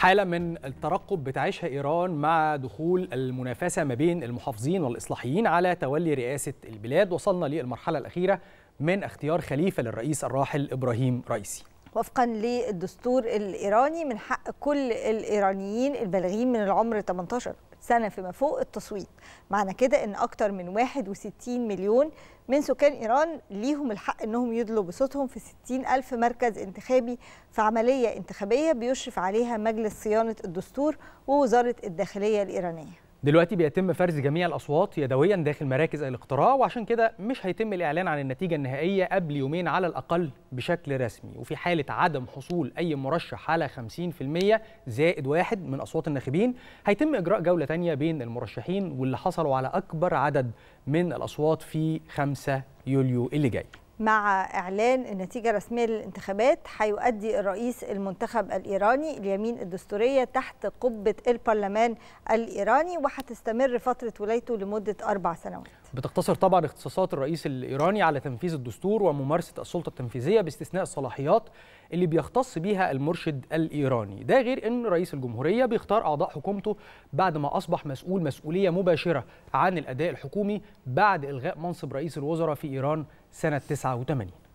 حالة من الترقب بتعيشها إيران مع دخول المنافسة ما بين المحافظين والإصلاحيين على تولي رئاسة البلاد وصلنا للمرحلة الأخيرة من اختيار خليفة للرئيس الراحل إبراهيم رئيسي وفقا للدستور الإيراني من حق كل الإيرانيين البالغين من العمر 18 سنة فيما فوق التصويت معنى كده أن أكتر من 61 مليون من سكان إيران ليهم الحق أنهم يدلوا بصوتهم في 60 ألف مركز انتخابي في عملية انتخابية بيشرف عليها مجلس صيانة الدستور ووزارة الداخلية الإيرانية دلوقتي بيتم فرز جميع الاصوات يدويا داخل مراكز الاقتراع وعشان كده مش هيتم الاعلان عن النتيجه النهائيه قبل يومين على الاقل بشكل رسمي وفي حاله عدم حصول اي مرشح على 50% زائد واحد من اصوات الناخبين هيتم اجراء جوله ثانيه بين المرشحين واللي حصلوا على اكبر عدد من الاصوات في 5 يوليو اللي جاي مع إعلان النتيجة الرسمية للانتخابات هيؤدي الرئيس المنتخب الإيراني اليمين الدستورية تحت قبة البرلمان الإيراني وهتستمر فترة ولايته لمدة أربع سنوات بتقتصر طبعا اختصاصات الرئيس الايراني على تنفيذ الدستور وممارسه السلطه التنفيذيه باستثناء الصلاحيات اللي بيختص بيها المرشد الايراني، ده غير ان رئيس الجمهوريه بيختار اعضاء حكومته بعد ما اصبح مسؤول مسؤوليه مباشره عن الاداء الحكومي بعد الغاء منصب رئيس الوزراء في ايران سنه 89.